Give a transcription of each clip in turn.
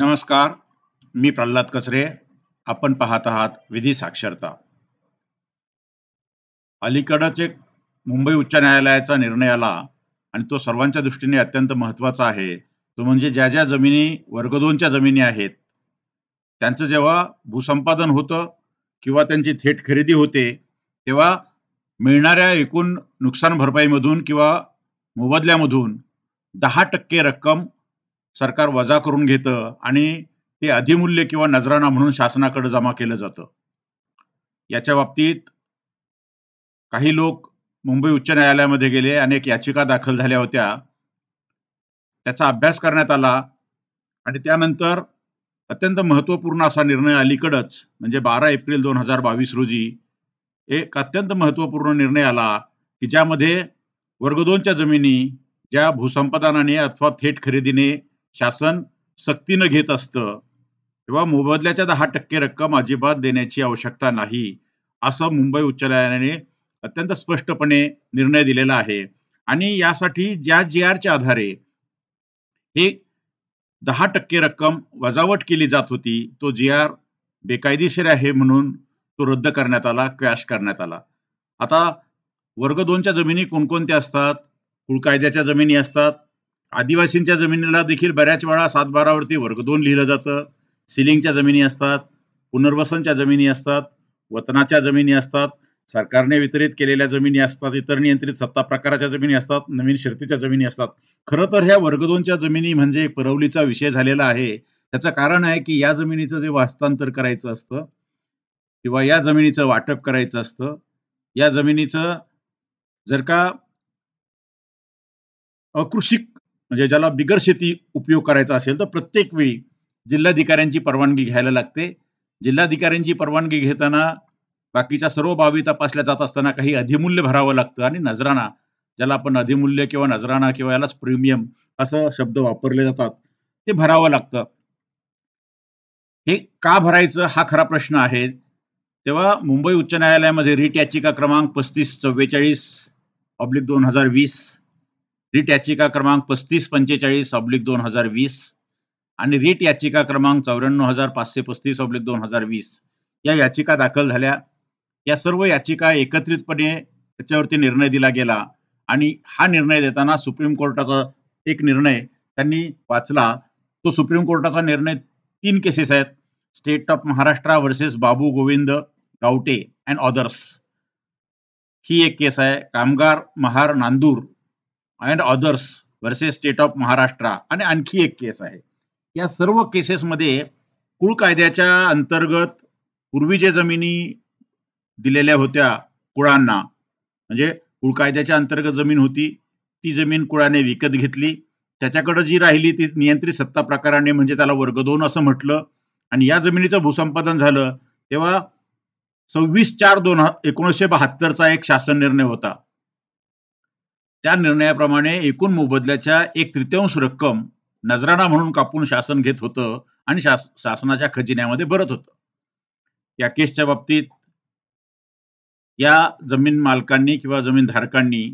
नमस्कार मी प्रल्हाद कचरे आपण पाहत आहात विधी साक्षरता अलीकडच एक मुंबई उच्च न्यायालयाचा निर्णय आला आणि तो सर्वांच्या दृष्टीने अत्यंत महत्वाचा आहे तो म्हणजे ज्या ज्या जमिनी वर्ग दोनच्या जमिनी आहेत त्यांचं जेव्हा भूसंपादन होतं किंवा त्यांची थेट खरेदी होते तेव्हा मिळणाऱ्या एकूण नुकसान भरपाईमधून किंवा मोबदल्यामधून दहा टक्के रक्कम सरकार वजा करून घेतं आणि ते अधिमूल्य किंवा नजराणा म्हणून शासनाकडे जमा केलं जातं याच्या बाबतीत काही लोक मुंबई उच्च न्यायालयामध्ये गेले अनेक याचिका दाखल झाल्या होत्या त्याचा अभ्यास करण्यात आला आणि त्यानंतर अत्यंत महत्त्वपूर्ण असा निर्णय अलीकडच म्हणजे बारा एप्रिल दोन हजार बावीस रोजी एक अत्यंत महत्त्वपूर्ण निर्णय आला की ज्यामध्ये वर्ग दोनच्या जमिनी ज्या भूसंपादनाने अथवा थेट खरेदीने शासन सक्तीनं घेत असतं तेव्हा मोबदल्याच्या दहा टक्के रक्कम अजिबात देण्याची आवश्यकता नाही असं मुंबई उच्च न्यायालयाने अत्यंत स्पष्टपणे निर्णय दिलेला आहे आणि यासाठी ज्या जी आरच्या आधारे हे दहा टक्के रक्कम वजावट केली जात होती तो जी आर बेकायदेशीर आहे म्हणून तो रद्द करण्यात आला क्वॅश करण्यात आला आता वर्ग दोनच्या जमिनी कोणकोणत्या असतात कुळ कायद्याच्या जमिनी असतात आदिवासींच्या जमिनीला देखील बऱ्याच वेळा सातबारावरती वर्ग दोन लिहिलं जातं सिलिंगच्या जमिनी असतात पुनर्वसनच्या जमिनी असतात वतनाच्या जमिनी असतात सरकारने वितरित केलेल्या जमिनी असतात इतर नियंत्रित सत्ता प्रकाराच्या जमिनी असतात नवीन शर्तीच्या जमिनी असतात खरं तर ह्या वर्ग दोनच्या जमिनी म्हणजे एक परवलीचा विषय झालेला आहे त्याचं कारण आहे की या जमिनीचं जे हस्तांतर करायचं असतं किंवा या जमिनीचं वाटप करायचं असतं या जमिनीचं जर का अकृषिक म्हणजे ज्याला बिगर शेती उपयोग करायचा असेल तर प्रत्येक वेळी जिल्हाधिकाऱ्यांची परवानगी घ्यायला लागते जिल्हाधिकाऱ्यांची परवानगी घेताना बाकीच्या सर्व बाबी तपासल्या जात असताना काही अधिमूल्य भरावं लागतं आणि नजराणा ज्याला आपण अधिमूल्य किंवा नजराणा किंवा यालाच प्रीमियम असं शब्द वापरले जातात ते भरावं लागतं हे का भरायचं हा खरा प्रश्न आहे तेव्हा मुंबई उच्च न्यायालयामध्ये रिट याचिका क्रमांक पस्तीस चव्वेचाळीस ऑब्लिक दोन हजार वीस रीट याचिका क्रमांक पस्तीस पंचेचाळीस ऑब्लिक दोन हजार वीस आणि रीट याचिका क्रमांक चौऱ्याण्णव हजार पाचशे पस्तीस ऑब्लिक दोन हजार वीस या याचिका दाखल झाल्या या सर्व याचिका एकत्रितपणे त्याच्यावरती निर्णय दिला गेला आणि हा निर्णय देताना सुप्रीम कोर्टाचा एक निर्णय त्यांनी वाचला तो सुप्रीम कोर्टाचा निर्णय तीन केसेस आहेत state of Maharashtra versus Babu Govind Gawate and others ही एक केस आहे Kamgar Mahar Nandur and others versus state of Maharashtra आणि आणखी एक केस आहे या सर्व केसेसमध्ये कुळ कायद्याच्या अंतर्गत पूर्वी जे जमिनी दिलेल्या होत्या कुळांना म्हणजे कुळ कायद्याच्या अंतर्गत जमीन होती ती जमीन कुळाने विकत घेतली त्याच्याकडे जी राहिली ती नियंत्रित सत्ता प्रकाराने म्हणजे त्याला वर्ग दोन असं म्हटलं आणि या जमिनीचं भूसंपादन झालं तेव्हा सव्वीस चार दोन एकोणीसशे बहात्तरचा एक शासन निर्णय होता त्या निर्णयाप्रमाणे एकूण मोबदल्याच्या एक तृतीयांश रक्कम नजराणा म्हणून कापून शासन घेत होतं आणि शास शासनाच्या खजिन्यामध्ये भरत होतं या केसच्या बाबतीत या जमीन मालकांनी किंवा जमीन धारकांनी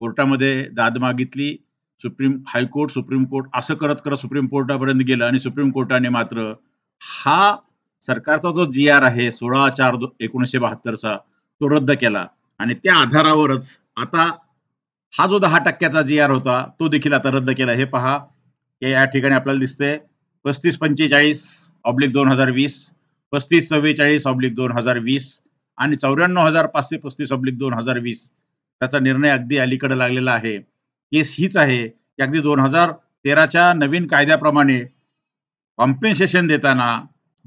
कोर्टामध्ये दाद मागितली सुप्रीम हायकोर्ट सुप्रीम कोर्ट असं करत करत सुप्रीम कोर्टापर्यंत गेलं आणि सुप्रीम कोर्टाने मात्र हा सरकारचा जो जी आर आहे सोळा चार एकोणीसशे बहात्तरचा तो रद्द केला आणि त्या आधारावरच आता हा जो दहा टक्क्याचा जी आर होता तो देखील आता रद्द केला हे पहा या ठिकाणी आपल्याला दिसते पस्तीस पंचेचाळीस ऑब्लिक दोन हजार वीस पस्तीस चव्वेचाळीस ऑब्लिक दोन हजार वीस आणि चौऱ्याण्णव हजार पाचशे पस्तीस ऑब्लिक दोन हजार वीस त्याचा निर्णय अगदी अलीकडे लागलेला आहे केस हीच आहे की अगदी दोन हजार तेराच्या नवीन कायद्याप्रमाणे कॉम्पेन्सेशन देताना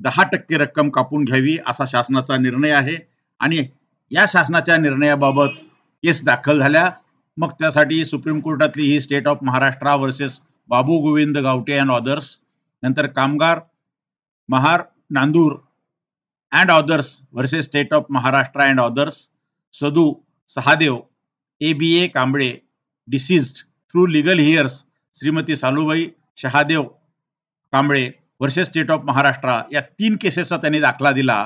दहा टक्के रक्कम कापून घ्यावी असा शासनाचा निर्णय आहे आणि या शासनाच्या निर्णयाबाबत केस दाखल झाल्या मग त्यासाठी सुप्रीम कोर्टातली ही state of Maharashtra versus Babu Govind Gawate and others नंतर Kamgar Mahar Nandur and others versus state of Maharashtra and others Sadu Sahadev A B A Kamble deceased through legal heirs Shrimati Salubai Shahadev Kamble versus state of Maharashtra या तीन केसेसचा त्यांनी दाखला दिला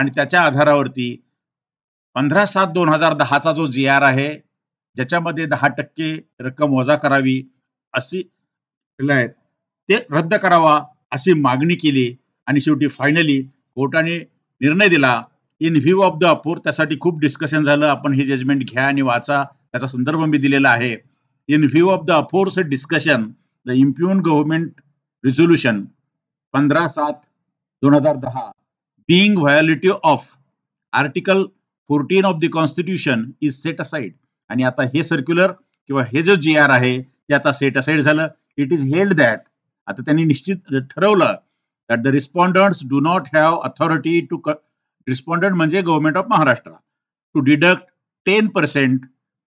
आणि त्याच्या आधारावरती पंधरा सात दोन हजार दहाचा जो जी आर आहे ज्याच्यामध्ये दहा टक्के रक्कम वजा करावी अशी ते रद्द करावा अशी मागणी केली आणि शेवटी फायनली कोर्टाने निर्णय दिला in view of the aforesaid त्यासाठी खूप डिस्कशन झालं आपण हे जजमेंट घ्या आणि वाचा त्याचा संदर्भ मी दिलेला आहे in view of the aforesaid discussion the impugned government resolution पंधरा सात दोन हजार दहा being violative of article fourteen of the constitution is set aside आणि आता हे सर्क्युलर किंवा हे जे जी आर आहे ते आता सेट असाइड झालं इट इज हेल्ड दॅट आता त्यांनी निश्चित ठरवलं that the respondent do not have authority to respondent म्हणजे government of Maharashtra to deduct ten percent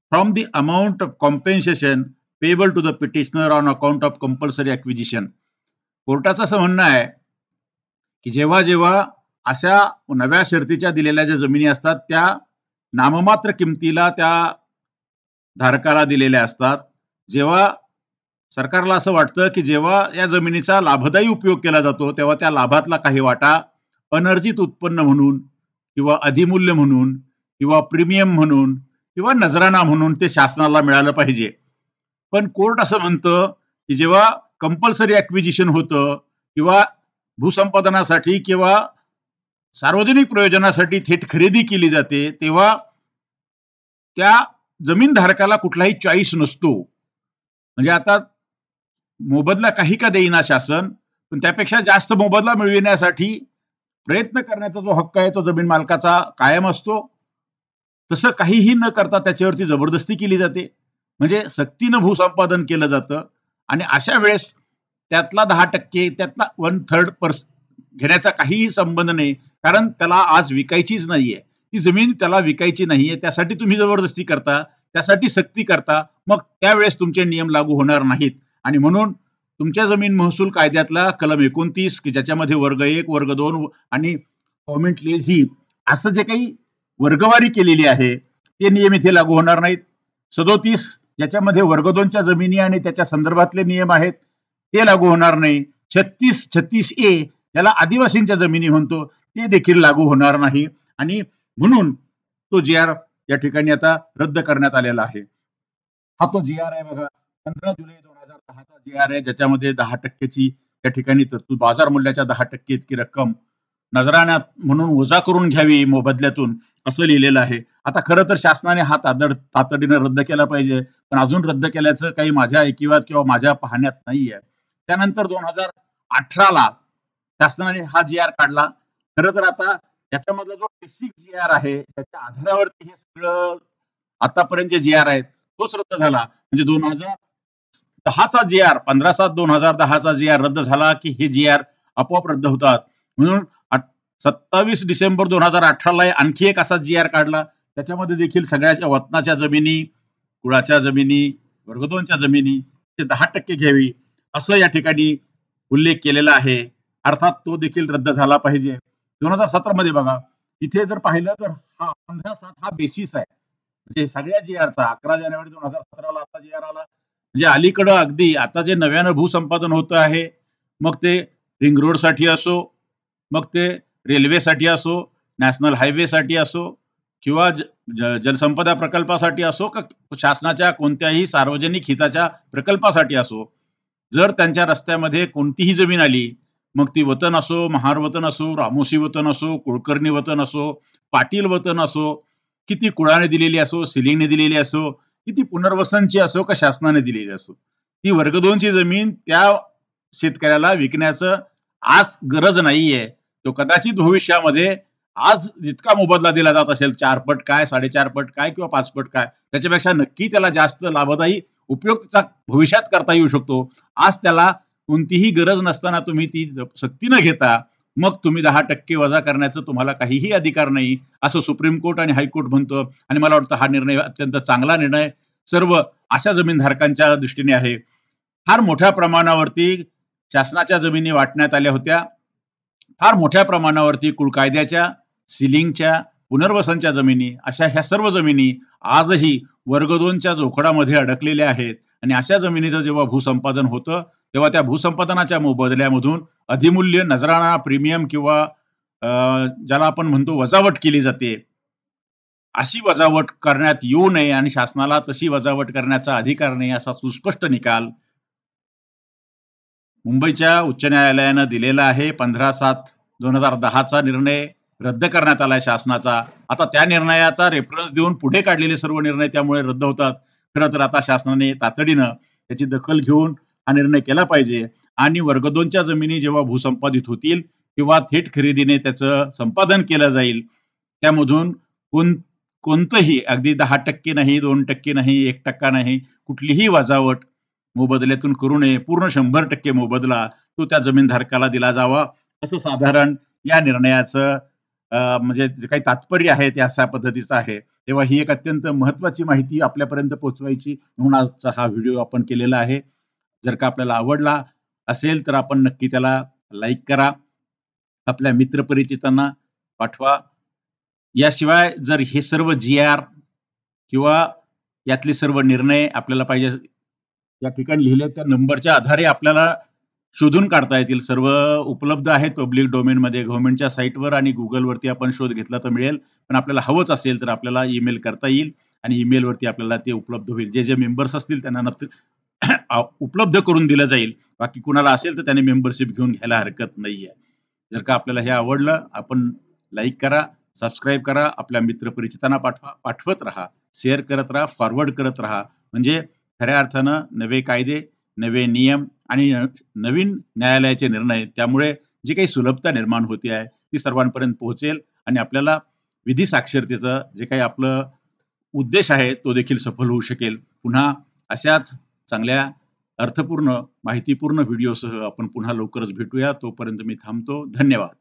from the amount of compensation payable to the petitioner on account of compulsory acquisition कोर्टाचं असं म्हणणं आहे की जेव्हा जेव्हा अशा नव्या शर्तीच्या दिलेल्या ज्या जमिनी असतात त्या नाममात्र किमतीला त्या धारकाला दिलेल्या असतात जेव्हा सरकारला असं वाटतं की जेव्हा या जमिनीचा लाभदायी उपयोग केला जातो तेव्हा त्या लाभातला काही वाटा अनर्जित उत्पन्न म्हणून किंवा अधिमूल्य म्हणून किंवा प्रीमियम म्हणून किंवा नजराना म्हणून ते शासनाला मिळालं पाहिजे पण कोर्ट असं म्हणतं की जेव्हा कंपल्सरी ॲक्विजिशन होतं किंवा भूसंपादनासाठी किंवा सार्वजनिक प्रयोजनासाठी थेट खरेदी केली जाते तेव्हा त्या जमीन धारकाला कुठलाही चॉईस नसतो म्हणजे आता मोबदला काही का देईना शासन पण त्यापेक्षा जास्त मोबदला मिळविण्यासाठी प्रयत्न करण्याचा जो हक्क आहे तो जमीन मालकाचा कायम असतो तसं काहीही न करता त्याच्यावरती जबरदस्ती केली जाते म्हणजे सक्तीनं भूसंपादन केलं जातं आणि अशा वेळेस त्यातला दहा टक्के त्यातला वन थर्ड पर्स घेण्याचा काहीही संबंध नाही कारण त्याला आज विकायचीच नाहीये ती जमीन त्याला विकायची नाही आहे त्यासाठी तुम्ही जबरदस्ती करता त्यासाठी सक्ती करता मग त्यावेळेस तुमचे नियम लागू होणार नाहीत आणि म्हणून तुमच्या जमीन महसूल कायद्यातला कलम एकोणतीस की ज्याच्यामध्ये वर्ग एक वर्ग दोन आणि गवर्नमेंट लेझी असं जे काही वर्गवारी केलेली आहे ते नियम इथे लागू होणार नाहीत सदोतीस ज्याच्यामध्ये वर्ग दोनच्या जमिनी आणि त्याच्या संदर्भातले नियम आहेत ते लागू होणार नाही छत्तीस छत्तीस ए याला आदिवासींच्या जमिनी म्हणतो ते देखील लागू होणार नाही आणि म्हणून तो जीआर आर या ठिकाणी आता रद्द करण्यात आलेला आहे हा तो जीआर आर आहे बघा पंधरा जुलै दोन हजार दहाचा जी आर आहे ज्याच्यामध्ये दहा टक्केची त्या ठिकाणी तरतूद बाजार मूल्याच्या दहा टक्के इतकी रक्कम नजराण्यात म्हणून वजा करून घ्यावी मोबदल्यातून असं लिहिलेलं आहे आता खरं तर शासनाने हा तातड तातडीनं रद्द केला पाहिजे पण अजून रद्द केल्याचं काही माझ्या ऐकिवात किंवा माझ्या पाहण्यात नाहीये त्यानंतर दोन हजार अठराला शासनाने हा जी आर काढला खरं तर आता त्याच्यामधला जो बेसिक जी आर आहे त्याच्या आधारावरती हे सगळं आतापर्यंत जे जी आर आहे तोच रद्द झाला म्हणजे दोन हजार दहाचा जी आर पंधरा सात दोन हजार दहाचा जी आर रद्द झाला की हे जी आर आपोआप रद्द होतात म्हणून सत्तावीस डिसेंबर दोन हजार अठराला आणखी एक असा जी आर काढला त्याच्यामध्ये देखील सगळ्याच्या वतनाच्या जमिनी कुळाच्या जमिनी वर्गदोनच्या जमिनी ते दहा टक्के घ्यावी असं या ठिकाणी उल्लेख केलेला आहे अर्थात तो देखील रद्द झाला पाहिजे दोन हजार सतरा मध्ये बघा इथे जर पाहिलं तर हा पंधरा सात हा बेसिस आहे म्हणजे सगळ्या जे आरचा अकरा जानेवारी दोन हजार सतराला आता जी आर आला म्हणजे अलीकडं अगदी आता जे नव्यानं भूसंपादन होत आहे मग ते रिंग रोड साठी असो मग ते रेल्वेसाठी असो नॅशनल हायवेसाठी असो किंवा जलसंपदा प्रकल्पासाठी असो का शासनाच्या कोणत्याही सार्वजनिक हिताच्या प्रकल्पासाठी असो जर त्यांच्या रस्त्यामध्ये कोणतीही जमीन आली मग ती वतन असो महार वतन असो रामोशी वतन असो कुळकर्णी वतन असो पाटील वतन असो किती कुळाने दिलेली असो सिलिंगने दिलेली असो किती पुनर्वसनची असो का शासनाने दिलेली असो ती वर्ग दोनची जमीन त्या शेतकऱ्याला विकण्याचं आज गरज नाहीये तो कदाचित भविष्यामध्ये आज जितका मोबदला दिला जात असेल चार पट काय साडेचार पट काय किंवा पट काय त्याच्यापेक्षा नक्की त्याला जास्त लाभदायी उपयोग त्याचा भविष्यात करता येऊ शकतो आज त्याला कोणतीही गरज नसताना तुम्ही ती सक्तीनं घेता मग तुम्ही दहा टक्के वजा करण्याचं तुम्हाला काहीही अधिकार नाही असं सुप्रीम कोर्ट आणि हायकोर्ट म्हणतं आणि मला वाटतं हा निर्णय अत्यंत चांगला निर्णय सर्व अशा जमीनधारकांच्या दृष्टीने आहे फार मोठ्या प्रमाणावरती शासनाच्या जमिनी वाटण्यात आल्या होत्या फार मोठ्या प्रमाणावरती कुळकायद्याच्या सिलिंगच्या पुनर्वसनच्या जमिनी अशा ह्या सर्व जमिनी आजही वर्ग दोनच्या जोखडामध्ये अडकलेल्या आहेत आणि अशा जमिनीचं जेव्हा भूसंपादन होतं तेव्हा त्या भूसंपादनाच्या मोबदल्यामधून अधिमूल्य नजराणा प्रीमियम किंवा ज्याला आपण म्हणतो वजावट केली जाते अशी वजावट करण्यात येऊ नये आणि शासनाला तशी वजावट करण्याचा अधिकार नाही असा सुस्पष्ट निकाल मुंबईच्या उच्च न्यायालयानं दिलेला आहे पंधरा सात दोन हजार दहाचा निर्णय रद्द करण्यात आलाय शासनाचा आता त्या निर्णयाचा रेफरन्स देऊन पुढे काढलेले सर्व निर्णय त्यामुळे रद्द होतात खरं तर आता शासनाने तातडीनं त्याची दखल घेऊन हा निर्णय केला पाहिजे आणि वर्ग दोनच्या जमिनी जेव्हा भूसंपादित होतील किंवा थेट खरेदीने त्याचं संपादन केलं जाईल त्यामधून कोण कोणतंही अगदी दहा टक्के नाही दोन टक्के नाही एक टक्का नाही कुठलीही वजावट मोबदल्यातून करू नये पूर्ण शंभर टक्के मोबदला तो त्या जमीनधारकाला दिला जावा असं साधारण या निर्णयाचं म्हणजे जे काही तात्पर्य आहे ते अशा पद्धतीचं आहे तेव्हा ही एक अत्यंत महत्वाची माहिती आपल्यापर्यंत पोहोचवायची म्हणून आजचा हा व्हिडिओ आपण केलेला आहे जर का आपल्याला आवडला असेल तर आपण नक्की त्याला लाईक करा आपल्या मित्रपरिचितांना पाठवा याशिवाय जर हे सर्व जी आर किंवा यातले सर्व निर्णय आपल्याला पाहिजे या ठिकाणी लिहिले त्या नंबरच्या आधारे आपल्याला शोधून काढता येतील सर्व उपलब्ध आहेत पब्लिक डोमेनमध्ये गव्हर्नमेंटच्या साईटवर आणि गुगलवरती आपण शोध घेतला तर मिळेल पण आपल्याला हवंच असेल तर आपल्याला ईमेल करता येईल आणि ईमेलवरती आपल्याला ते उपलब्ध होईल जे जे मेंबर्स असतील त्यांना नक्की उपलब्ध करून दिलं जाईल बाकी कुणाला असेल तर त्याने मेंबरशिप घेऊन घ्यायला हरकत नाहीये जर का आपल्याला हे आवडलं आपण लाईक करा सबस्क्राईब करा आपल्या मित्रपरिचितांना पाठवा पाठवत राहा शेअर करत राहा फॉरवर्ड करत राहा म्हणजे खऱ्या अर्थानं नवे कायदे नवे नियम आणि नवीन न्यायालयाचे निर्णय त्यामुळे जी काही सुलभता निर्माण होते आहे ती सर्वांपर्यंत पोहोचेल आणि आपल्याला विधी साक्षरतेचं जे काही आपलं उद्देश आहे तो देखील सफल होऊ शकेल पुन्हा अशाच चांगल्या अर्थपूर्ण माहितीपूर्ण व्हिडिओसह आपण पुन्हा लवकरच भेटूया तोपर्यंत मी थांबतो धन्यवाद